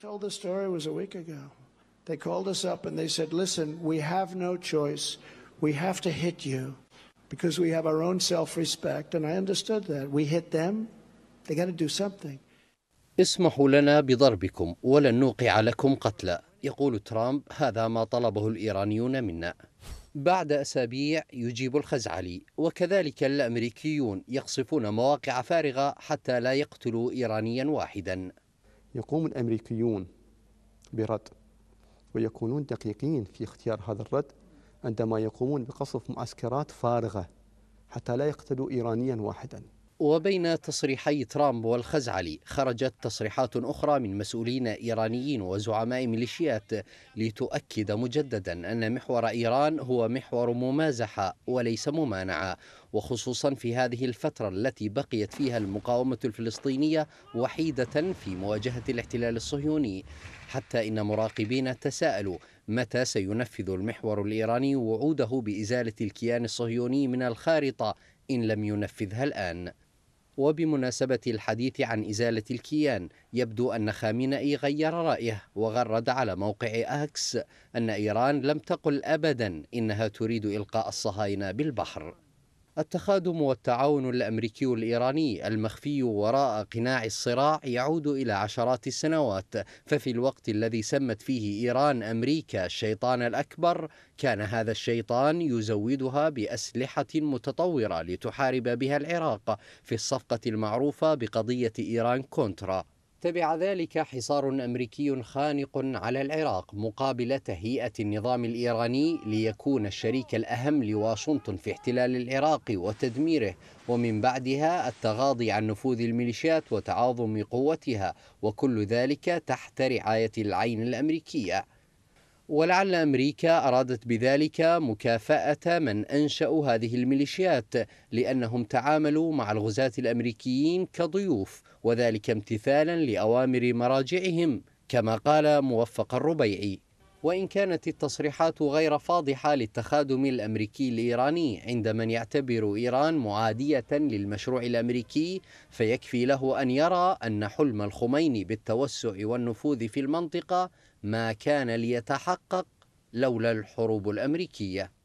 told the story was a week ago. They called us up and they said, "Listen, we have no choice. We have to hit you because we have our own self-respect." And I understood that. We hit them, they got to do something. اسمحوا لنا بضربكم ولن نوقع لكم قتلا يقول ترامب هذا ما طلبه الايرانيون منا بعد أسابيع يجيب الخزعلي وكذلك الأمريكيون يقصفون مواقع فارغة حتى لا يقتلوا إيرانيا واحدا يقوم الأمريكيون برد ويكونون دقيقين في اختيار هذا الرد عندما يقومون بقصف معسكرات فارغة حتى لا يقتلوا إيرانيا واحدا وبين تصريحي ترامب والخزعلي خرجت تصريحات أخرى من مسؤولين إيرانيين وزعماء ميليشيات لتؤكد مجددا أن محور إيران هو محور ممازحة وليس ممانعة وخصوصا في هذه الفترة التي بقيت فيها المقاومة الفلسطينية وحيدة في مواجهة الاحتلال الصهيوني حتى إن مراقبين تساءلوا متى سينفذ المحور الإيراني وعوده بإزالة الكيان الصهيوني من الخارطة إن لم ينفذها الآن وبمناسبة الحديث عن إزالة الكيان يبدو أن خامنئي غير رأيه وغرد على موقع أكس أن إيران لم تقل أبدا إنها تريد إلقاء الصهاينة بالبحر التخادم والتعاون الأمريكي الإيراني المخفي وراء قناع الصراع يعود إلى عشرات السنوات ففي الوقت الذي سمت فيه إيران أمريكا الشيطان الأكبر كان هذا الشيطان يزودها بأسلحة متطورة لتحارب بها العراق في الصفقة المعروفة بقضية إيران كونترا تبع ذلك حصار امريكي خانق على العراق مقابل تهيئه النظام الايراني ليكون الشريك الاهم لواشنطن في احتلال العراق وتدميره ومن بعدها التغاضي عن نفوذ الميليشيات وتعاظم قوتها وكل ذلك تحت رعايه العين الامريكيه ولعل أمريكا أرادت بذلك مكافأة من أنشأوا هذه الميليشيات لأنهم تعاملوا مع الغزاة الأمريكيين كضيوف وذلك امتثالا لأوامر مراجعهم كما قال موفق الربيعي وإن كانت التصريحات غير فاضحة للتخادم الأمريكي الإيراني عند من يعتبر إيران معادية للمشروع الأمريكي فيكفي له أن يرى أن حلم الخميني بالتوسع والنفوذ في المنطقة ما كان ليتحقق لولا الحروب الأمريكية